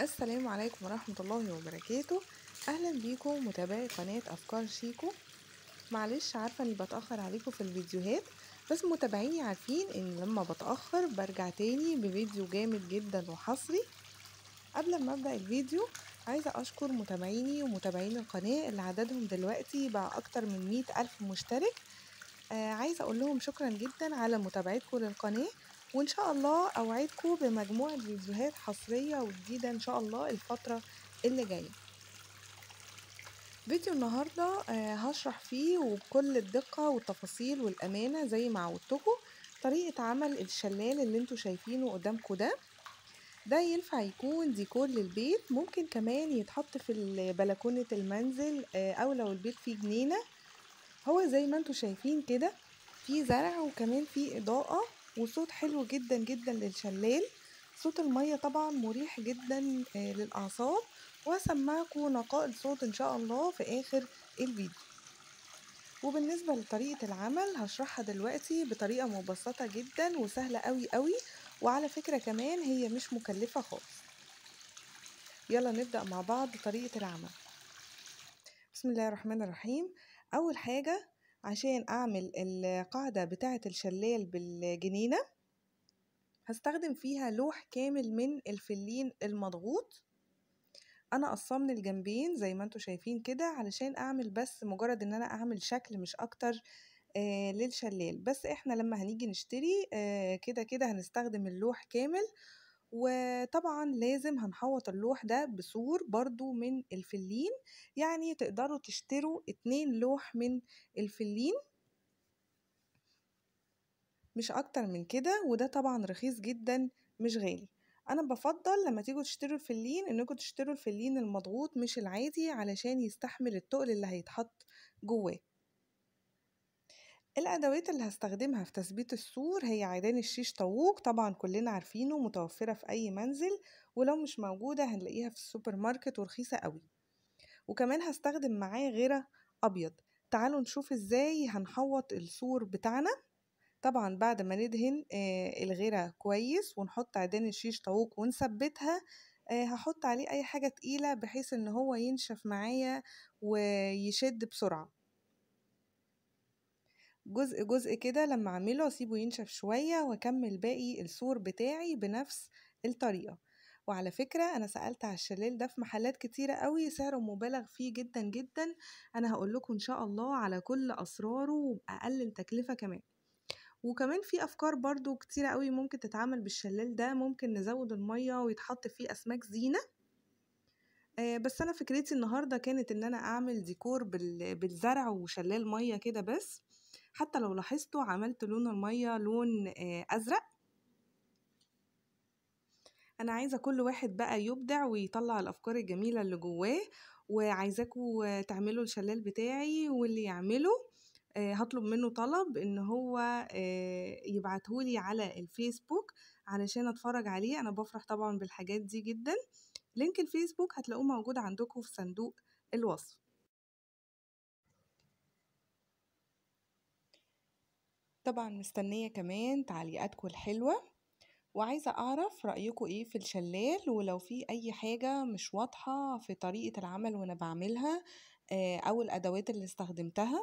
السلام عليكم ورحمة الله وبركاته أهلا بيكم متابعي قناة أفكار شيكو معلش عارفة أني بتأخر عليكم في الفيديوهات بس متابعيني عارفين أن لما بتأخر برجع تاني بفيديو جامد جدا وحصري قبل ما أبدأ الفيديو عايزة أشكر متابعيني ومتابعين القناة اللي عددهم دلوقتي بقى أكتر من مئة ألف مشترك آه، عايزة أقول لهم شكرا جدا على متابعتكم للقناة وإن شاء الله أوعدكم بمجموعة فيديوهات حصرية وجديدة إن شاء الله الفترة اللي جاية فيديو النهاردة آه، هشرح فيه وبكل الدقة والتفاصيل والأمانة زي ما عودتكم طريقة عمل الشلال اللي انتوا شايفينه قدامكم ده ده ينفع يكون ديكور للبيت ممكن كمان يتحط في بلكونة المنزل آه، أو لو البيت فيه جنينة هو زي ما انتوا شايفين كده فيه زرع وكمان فيه إضاءة وصوت حلو جدا جدا للشلال صوت المية طبعا مريح جدا آه، للأعصاب وهسمعكم نقاء الصوت إن شاء الله في آخر الفيديو وبالنسبة لطريقة العمل هشرحها دلوقتي بطريقة مبسطة جدا وسهلة قوي قوي وعلى فكرة كمان هي مش مكلفة خالص يلا نبدأ مع بعض طريقة العمل بسم الله الرحمن الرحيم أول حاجة عشان أعمل القاعدة بتاعة الشلال بالجنينة هستخدم فيها لوح كامل من الفلين المضغوط انا قصمن الجنبين زي ما انتم شايفين كده علشان اعمل بس مجرد ان انا اعمل شكل مش اكتر آه للشلال بس احنا لما هنيجي نشتري آه كده كده هنستخدم اللوح كامل وطبعا لازم هنحوط اللوح ده بسور برضو من الفلين يعني تقدروا تشتروا اتنين لوح من الفلين مش اكتر من كده وده طبعا رخيص جدا مش غالي انا بفضل لما تيجوا تشتروا الفلين انكم تشتروا الفلين المضغوط مش العادي علشان يستحمل التقل اللي هيتحط جواه الأدوات اللي هستخدمها في تثبيت السور هي عيدان الشيش طاووق طبعا كلنا عارفينه متوفرة في أي منزل ولو مش موجودة هنلاقيها في السوبر ماركت ورخيصة قوي وكمان هستخدم معاه غيرة أبيض تعالوا نشوف ازاي هنحوط السور بتاعنا طبعا بعد ما ندهن آه، الغيرة كويس ونحط عيدان الشيش طاووق ونثبتها آه، هحط عليه أي حاجة تقيلة بحيث إن هو ينشف معايا ويشد بسرعة جزء جزء كده لما اعمله اسيبه ينشف شوية واكمل باقي السور بتاعي بنفس الطريقة وعلى فكرة أنا سألت على الشلال ده في محلات كتيرة قوي سعره مبالغ فيه جدا جدا أنا هقول لكم إن شاء الله على كل أسراره وبأقل التكلفة كمان وكمان في أفكار برضو كتيرة قوي ممكن تتعمل بالشلال ده ممكن نزود المية ويتحط فيه أسماك زينة آه، بس أنا فكرتي النهاردة كانت إن أنا أعمل ديكور بالزرع وشلال مية كده بس حتى لو لاحظتوا عملت لون المية لون آه، أزرق أنا عايزة كل واحد بقى يبدع ويطلع الأفكار الجميلة اللي جواه وعايزاكوا تعملوا الشلال بتاعي واللي يعمله آه، هطلب منه طلب ان هو آه، يبعتهولي على الفيسبوك علشان اتفرج عليه انا بفرح طبعا بالحاجات دي جدا لينك الفيسبوك هتلاقوه موجود عندكم في صندوق الوصف طبعا مستنية كمان تعليقاتكم الحلوة وعايزة أعرف رأيكم إيه في الشلال ولو في أي حاجة مش واضحة في طريقة العمل وأنا بعملها آه، أو الأدوات اللي استخدمتها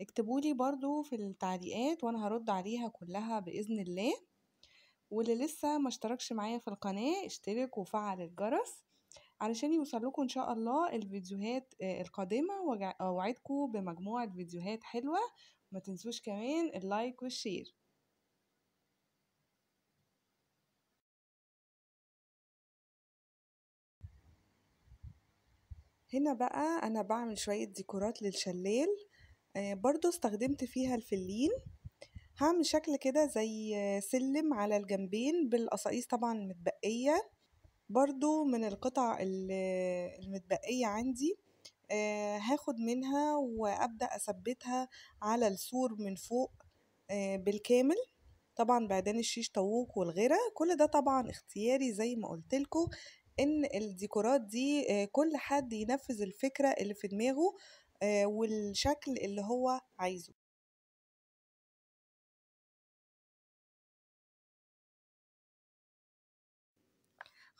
اكتبولي برضو في التعليقات وأنا هرد عليها كلها بإذن الله واللي لسه ما اشتركش معايا في القناة اشترك وفعل الجرس علشان يوصلكم إن شاء الله الفيديوهات آه، القادمة وأوعدكم بمجموعة فيديوهات حلوة ما تنسوش كمان اللايك والشير هنا بقى انا بعمل شوية ديكورات للشلال آه، برضو استخدمت فيها الفلين هعمل شكل كده زي سلم على الجنبين بالقصاقيس طبعا المتبقية برضو من القطع المتبقية عندي آه، هاخد منها وأبدأ أثبتها على السور من فوق آه، بالكامل طبعا بعدين الشيش طاووق والغيرة كل ده طبعا اختياري زي ما قلتلكوا ان الديكورات دي آه، كل حد ينفذ الفكرة اللي في دماغه والشكل اللي هو عايزه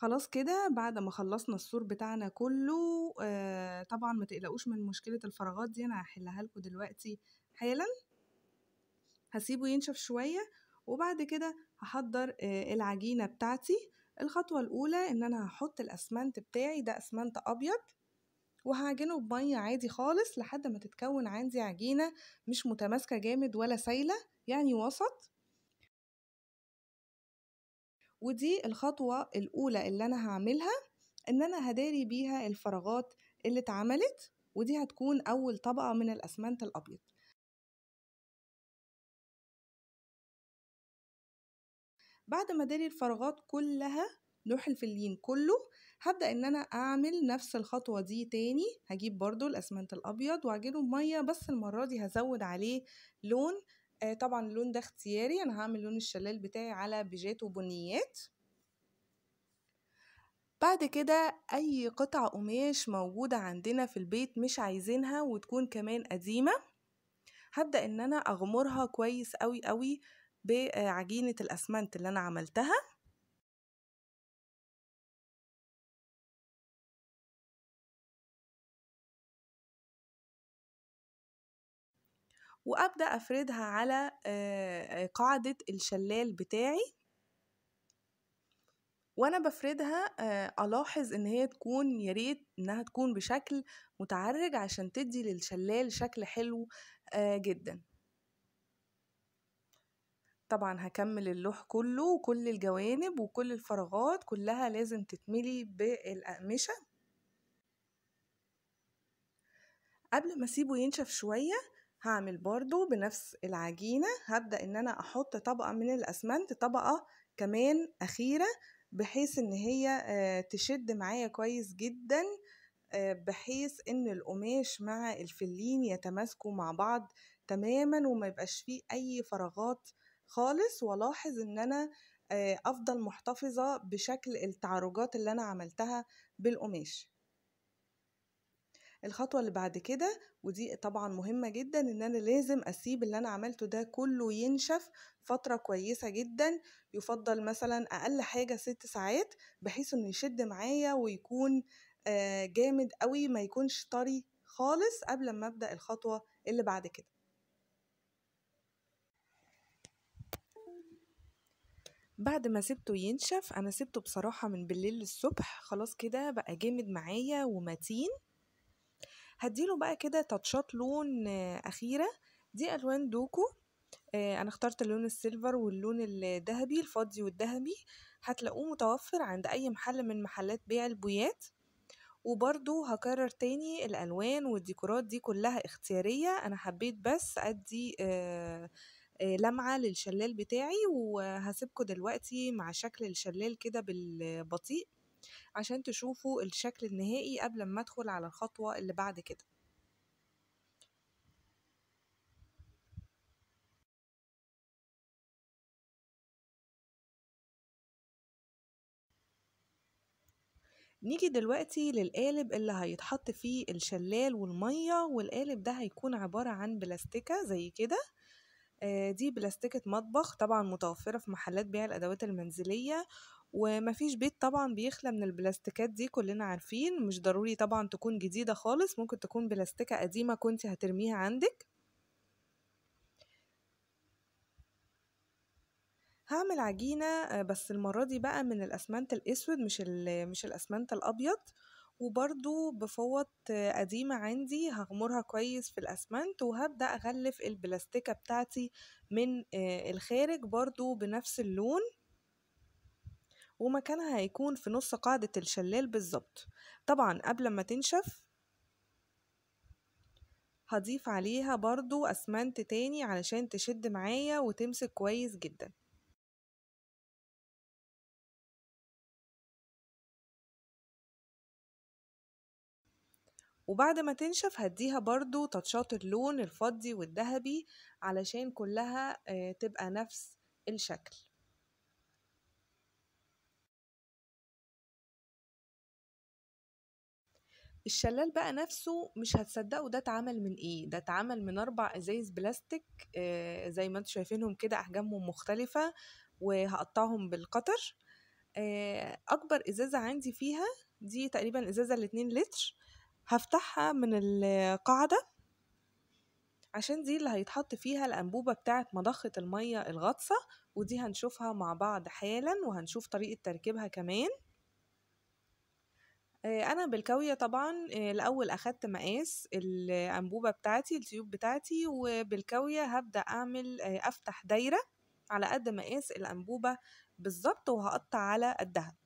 خلاص كده بعد ما خلصنا السور بتاعنا كله آه طبعا ما تقلقوش من مشكلة الفراغات دي انا هحلها لكم دلوقتي حالا هسيبه ينشف شوية وبعد كده هحضر آه العجينة بتاعتي الخطوة الأولى إن أنا هحط الأسمنت بتاعي ده أسمنت أبيض وهعجنه بمية عادي خالص لحد ما تتكون عندي عجينة مش متماسكة جامد ولا سايلة يعني وسط ودي الخطوة الأولى اللي أنا هعملها إن أنا هداري بيها الفراغات اللي اتعملت ودي هتكون أول طبقة من الأسمنت الأبيض بعد ما داري الفراغات كلها لوح الفلين كله هبدأ ان انا اعمل نفس الخطوة دي تاني هجيب برضو الاسمنت الابيض واعجنه بمية بس المرة دي هزود عليه لون آه طبعا اللون ده اختياري انا هعمل لون الشلال بتاعي على بيجات وبنيات بعد كده اي قطع قماش موجودة عندنا في البيت مش عايزينها وتكون كمان قديمة هبدأ ان انا اغمرها كويس قوي قوي بعجينة الاسمنت اللي انا عملتها وأبدأ أفردها على قاعدة الشلال بتاعي وانا بفردها الاحظ ان هي تكون يا ريت انها تكون بشكل متعرج عشان تدي للشلال شكل حلو جدا طبعا هكمل اللوح كله وكل الجوانب وكل الفراغات كلها لازم تتملي بالاقمشه قبل ما اسيبه ينشف شويه هعمل برضو بنفس العجينة هبدأ ان انا احط طبقة من الاسمنت طبقة كمان اخيرة بحيث ان هي آه، تشد معايا كويس جدا آه، بحيث ان القماش مع الفلين يتماسكوا مع بعض تماما وما يبقاش فيه اي فراغات خالص ولاحظ ان انا آه، افضل محتفظة بشكل التعرجات اللي انا عملتها بالقماش الخطوة اللي بعد كده ودي طبعا مهمة جدا ان انا لازم اسيب اللي انا عملته ده كله ينشف فترة كويسة جدا يفضل مثلا اقل حاجة ست ساعات بحيث انه يشد معايا ويكون آه، جامد قوي ما يكونش طري خالص قبل ما ابدأ الخطوة اللي بعد كده بعد ما سبته ينشف انا سبته بصراحه من بالليل للصبح خلاص كده بقى جامد معايا ومتين هديله بقى كده تاتشات لون أخيرة دي ألوان دوكو آه، أنا اخترت اللون السيلفر واللون الذهبي الفضي والذهبي هتلاقوه متوفر عند أي محل من محلات بيع البويات وبرضو هكرر تاني الألوان والديكورات دي كلها اختيارية أنا حبيت بس أدي آه، آه، لمعة للشلال بتاعي وهسيبكم دلوقتي مع شكل الشلال كده بالبطيء عشان تشوفوا الشكل النهائي قبل ما ادخل على الخطوة اللي بعد كده نيجي دلوقتي للقالب اللي هيتحط فيه الشلال والمية والقالب ده هيكون عبارة عن بلاستيكة زي كده آه، دي بلاستيكة مطبخ طبعا متوفرة في محلات بيع الأدوات المنزلية ومفيش بيت طبعا بيخلى من البلاستيكات دي كلنا عارفين مش ضروري طبعا تكون جديدة خالص ممكن تكون بلاستيكة قديمة كنت هترميها عندك هعمل عجينة آه، بس المرة دي بقى من الأسمنت الأسود مش, مش الأسمنت الأبيض وبرضو بفوط آه، قديمة عندي هغمرها كويس في الأسمنت وهبدأ أغلف البلاستيكة بتاعتي من آه، الخارج برضو بنفس اللون ومكانها هيكون في نص قاعدة الشلال بالظبط طبعا قبل ما تنشف هضيف عليها برضو أسمنت تاني علشان تشد معايا وتمسك كويس جدا وبعد ما تنشف هديها برضو تاتشات اللون الفضي والذهبي علشان كلها آه، تبقى نفس الشكل الشلال بقى نفسه مش هتصدقوا ده اتعمل من ايه ده اتعمل من اربع ازايز بلاستيك آه، زي ما انتم شايفينهم كده احجامهم مختلفه وهقطعهم بالقطر آه، اكبر ازازه عندي فيها دي تقريبا ازازه الاتنين لتر هفتحها من القاعده عشان دي اللي هيتحط فيها الأنبوبة بتاعة مضخة المية الغطسة ودي هنشوفها مع بعض حالا وهنشوف طريقة تركيبها كمان آه، انا بالكاويه طبعا آه، الاول اخدت مقاس الانبوبه بتاعتي التيوب بتاعتي وبالكاويه هبدا اعمل آه، افتح دايره على قد مقاس الانبوبه بالظبط وهقطع على قدها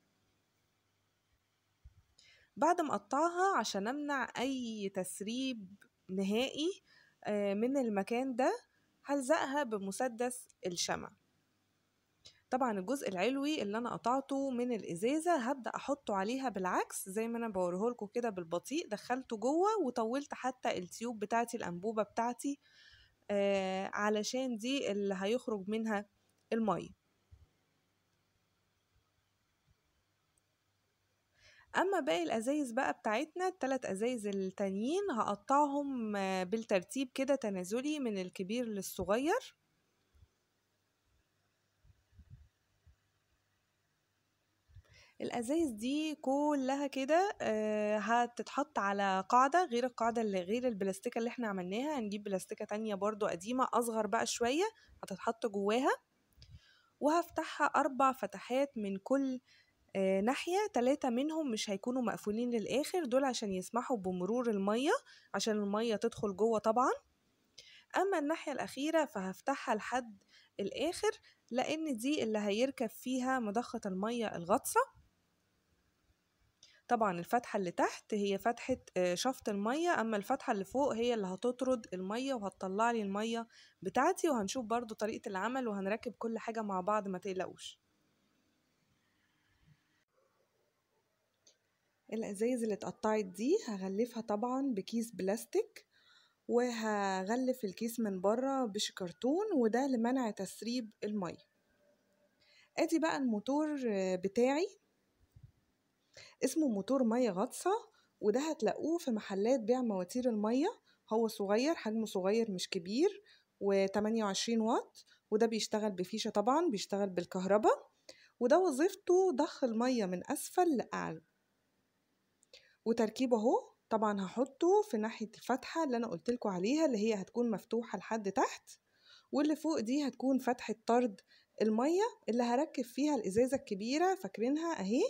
بعد ما اقطعها عشان امنع اي تسريب نهائي من المكان ده هلزقها بمسدس الشمع طبعا الجزء العلوي اللي انا قطعته من الازازه هبدا احطه عليها بالعكس زي ما انا بوريه لكم كده بالبطيء دخلته جوه وطولت حتى التيوب بتاعتي الانبوبه بتاعتي آه علشان دي اللي هيخرج منها الميه اما باقي الازايز بقى بتاعتنا الثلاث ازايز التانيين هقطعهم آه، بالترتيب كده تنازلي من الكبير للصغير الازايز دي كلها كده آه، هتتحط على قاعده غير القاعده اللي غير البلاستيكه اللي احنا عملناها هنجيب بلاستيكه تانية برضو قديمه اصغر بقى شويه هتتحط جواها وهفتحها اربع فتحات من كل آه، ناحية تلاتة منهم مش هيكونوا مقفولين للآخر دول عشان يسمحوا بمرور المية عشان المية تدخل جوه طبعا أما الناحية الأخيرة فهفتحها لحد الآخر لأن دي اللي هيركب فيها مضخة المية الغطسة طبعا الفتحة اللي تحت هي فتحة آه، شفط المية أما الفتحة اللي فوق هي اللي هتطرد المية وهتطلع لي المية بتاعتي وهنشوف برضو طريقة العمل وهنركب كل حاجة مع بعض ما تقلقوش الأزايز اللي اتقطعت دي هغلفها طبعا بكيس بلاستيك وهغلف الكيس من بره بشكرتون وده لمنع تسريب المية ادي بقى الموتور آه، بتاعي اسمه موتور مية غطسة وده هتلاقوه في محلات بيع مواتير المية هو صغير حجمه صغير مش كبير و28 واط وده بيشتغل بفيشة طبعا بيشتغل بالكهرباء وده وظيفته ضخ المية من أسفل لأعلى وتركيبه اهو طبعا هحطه في ناحية الفتحة اللي أنا قلتلكوا عليها اللي هي هتكون مفتوحة لحد تحت واللي فوق دي هتكون فتحة طرد المية اللي هركب فيها الإزازة الكبيرة فاكرينها أهي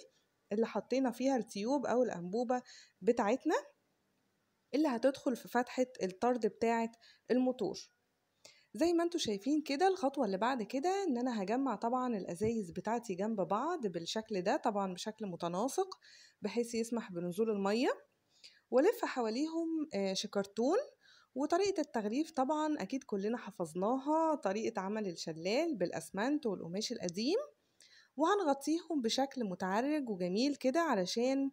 اللي حطينا فيها التيوب أو الأنبوبة بتاعتنا اللي هتدخل في فتحة الطرد بتاعة الموتور زي ما انتوا شايفين كده الخطوة اللي بعد كده ان انا هجمع طبعا الازايز بتاعتي جنب بعض بالشكل ده طبعا بشكل متناسق بحيث يسمح بنزول المية والف حواليهم آه، شكرتون وطريقة التغليف طبعا اكيد كلنا حفظناها طريقة عمل الشلال بالاسمنت والقماش القديم وهنغطيهم بشكل متعرج وجميل كده علشان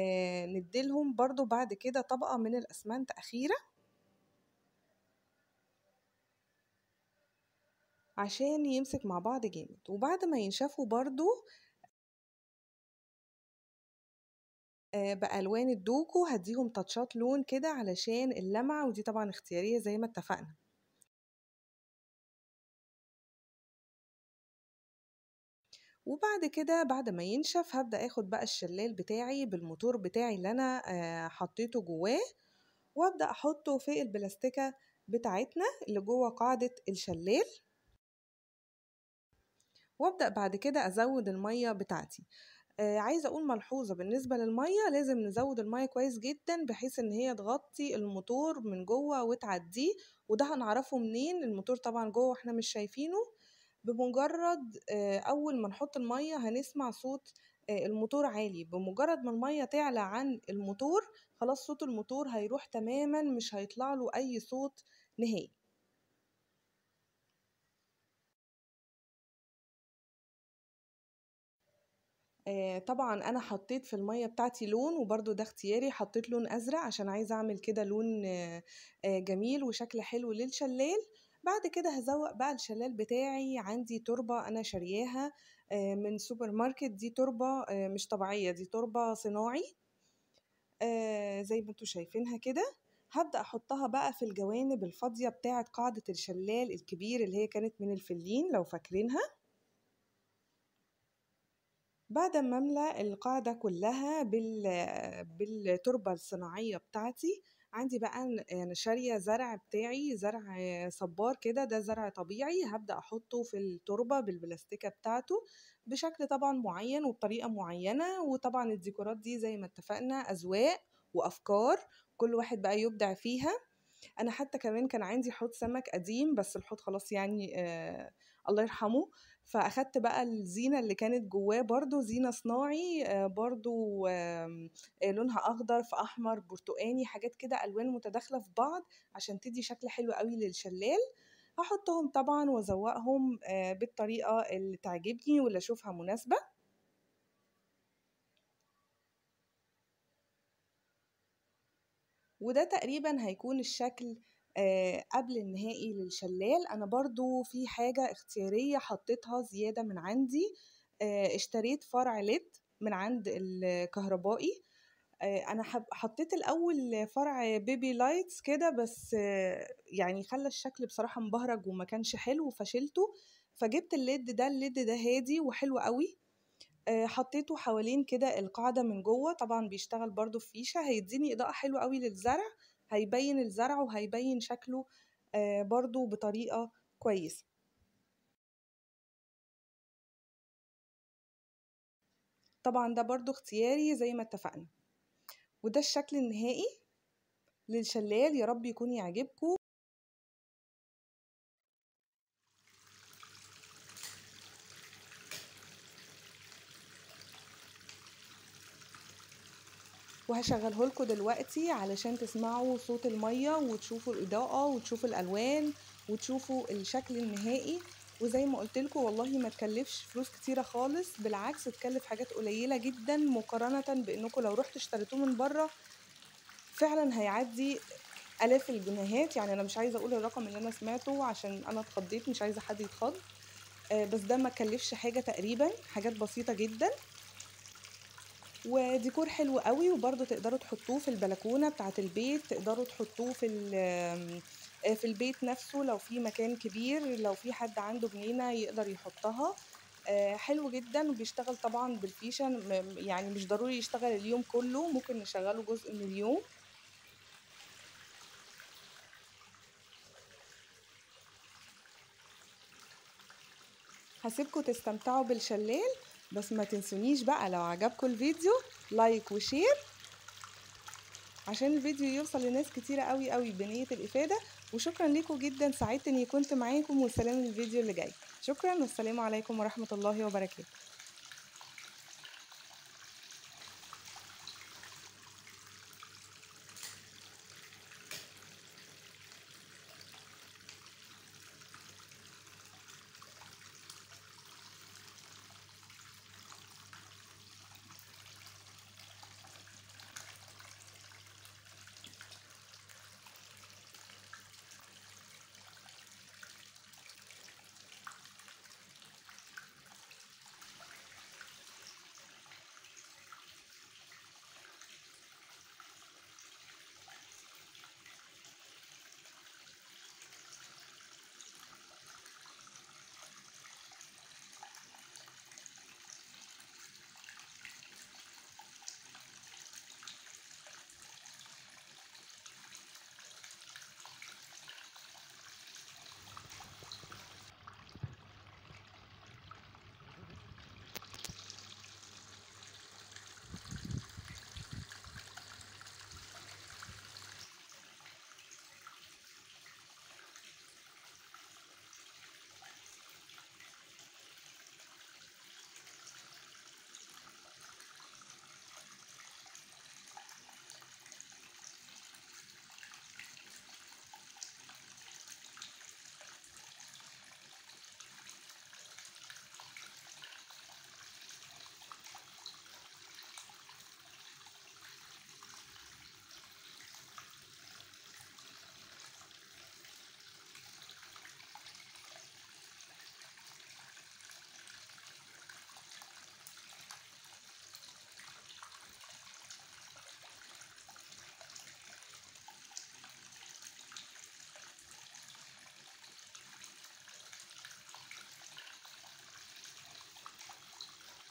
آه، نديلهم برضو بعد كده طبقة من الأسمنت أخيرة عشان يمسك مع بعض جامد وبعد ما ينشفوا برضو آه، بألوان الدوكو هديهم تاتشات لون كده علشان اللمعة ودي طبعا اختيارية زي ما اتفقنا وبعد كده بعد ما ينشف هبدأ اخد بقى الشلال بتاعي بالموتور بتاعي اللي انا آه، حطيته جواه وابدأ احطه في البلاستيكة بتاعتنا اللي جوه قاعدة الشلال وابدأ بعد كده ازود المية بتاعتي آه، عايزة أقول ملحوظة بالنسبة للمية لازم نزود المية كويس جدا بحيث إن هي تغطي الموتور من جوه وتعديه وده هنعرفه منين الموتور طبعا جوه واحنا مش شايفينه بمجرد آه، أول ما نحط المية هنسمع صوت آه، الموتور عالي بمجرد ما المية تعلى عن الموتور خلاص صوت الموتور هيروح تماما مش هيطلع له أي صوت نهائي آه، طبعا انا حطيت في الميه بتاعتي لون وبرده ده اختياري حطيت لون ازرق عشان عايزه اعمل كده لون آه، آه، جميل وشكل حلو للشلال بعد كده هزوق بقى الشلال بتاعي عندي تربة أنا شارياها من سوبر ماركت دي تربة مش طبيعية دي تربة صناعي زي ما انتم شايفينها كده هبدأ أحطها بقى في الجوانب الفاضية بتاعة قاعدة الشلال الكبير اللي هي كانت من الفلين لو فاكرينها بعد ما املأ القاعدة كلها بال... بالتربة الصناعية بتاعتي عندي بقى يعني شارية زرع بتاعي زرع صبار كده ده زرع طبيعي هبدأ أحطه في التربة بالبلاستيكة بتاعته بشكل طبعا معين وبطريقة معينة وطبعا الديكورات دي زي ما اتفقنا أزواق وأفكار كل واحد بقى يبدع فيها أنا حتى كمان كان عندي حوض سمك قديم بس الحوض خلاص يعني آه الله يرحمه فاخدت بقى الزينه اللي كانت جواه برضو زينه صناعي آه، برضو لونها اخضر في احمر برتقاني حاجات كده الوان متداخله في بعض عشان تدي شكل حلو قوي للشلال هحطهم طبعا وازوقهم آه، بالطريقه اللي تعجبني واللي اشوفها مناسبه وده تقريبا هيكون الشكل آه، قبل النهائي للشلال انا برضو في حاجة اختيارية حطيتها زيادة من عندي آه، اشتريت فرع ليد من عند الكهربائي آه، انا حطيت الاول فرع بيبي لايتس كده بس يعني خلى الشكل بصراحة مبهرج وما كانش حلو فشلته فجبت الليد ده الليد ده هادي وحلو قوي حطيته حوالين كده القاعدة من جوه طبعا بيشتغل برضو في فيشة هيديني إضاءة حلوة قوي للزرع هيبين الزرع وهيبين شكله آه، برضو بطريقة كويسة طبعا ده برضو اختياري زي ما اتفقنا وده الشكل النهائي للشلال يا رب يكون يعجبكم وهشغله لكم دلوقتي علشان تسمعوا صوت المية وتشوفوا الإضاءة وتشوفوا الألوان وتشوفوا الشكل النهائي وزي ما قلت لكم والله ما تكلفش فلوس كتيره خالص بالعكس تكلف حاجات قليله جدا مقارنه بانكم لو رحتوا اشتريتوه من بره فعلا هيعدي الاف الجنيهات يعني انا مش عايزه اقول الرقم اللي انا سمعته عشان انا اتخضيت مش عايزه حد يتخض آه، بس ده ما تكلفش حاجه تقريبا حاجات بسيطه جدا وديكور حلو قوي وبرده تقدروا تحطوه في البلكونه بتاعه البيت تقدروا تحطوه في في البيت نفسه لو في مكان كبير لو في حد عنده جنينه يقدر يحطها آه، حلو جدا وبيشتغل طبعا بالفيشه يعني مش ضروري يشتغل اليوم كله ممكن نشغله جزء من اليوم هسيبكم تستمتعوا بالشلال بس ما تنسونيش بقى لو عجبكم الفيديو لايك وشير عشان الفيديو يوصل لناس كتيرة قوي قوي بنية الإفادة وشكرا لكم جدا سعدت اني كنت معاكم وسلام الفيديو اللي جاي شكرا والسلام عليكم ورحمة الله وبركاته